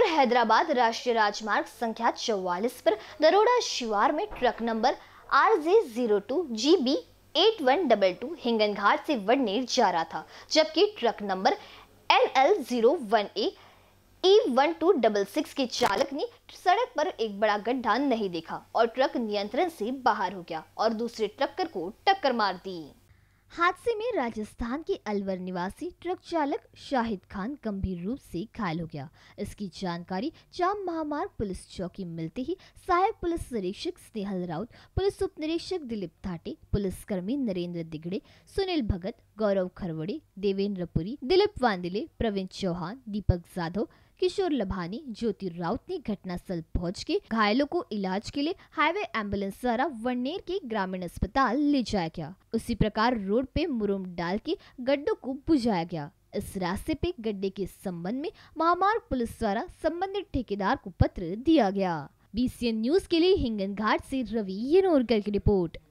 जयपुर हैदराबाद राष्ट्रीय राजमार्ग संख्या चौवालीस पर दरोड़ा शिवार में truck number R J zero two G B eight one double two Hinganghat से वडनेर जा रहा था जबकि truck number N L zero one A E one two double six के चालक ने सड़क पर एक बड़ा गड्ढा नहीं देखा और ट्रक नियंत्रण से बाहर हो गया और दूसरे ट्रकर को टक्कर मार दी हादसे में राजस्थान के अलवर निवासी ट्रक चालक शाहिद खान गंभीर रूप से घायल हो गया इसकी जानकारी चाम महामार्ग पुलिस चौकी मिलते ही सहायक पुलिस निरीक्षक स्नेहल राउत पुलिस उप निरीक्षक दिलीप थाटे पुलिसकर्मी नरेंद्र दिगड़े सुनील भगत गौरव खरवड़े देवेंद्र पुरी दिलीप वांदिले प्रवीण चौहान दीपक जाधव किशोर लभानी ज्योति राउत ने घटनास्थल पहुंच के घायलों को इलाज के लिए हाईवे एम्बुलेंस द्वारा वनेर के ग्रामीण अस्पताल ले जाया गया उसी प्रकार रोड पे मुरुम डाल के गड्ढों को बुझाया गया इस रास्ते पे गड्ढे के संबंध में महामार्ग पुलिस द्वारा संबंधित ठेकेदार को पत्र दिया गया बीसीएन न्यूज के लिए हिंगन घाट ऐसी रवि येनोरकर की रिपोर्ट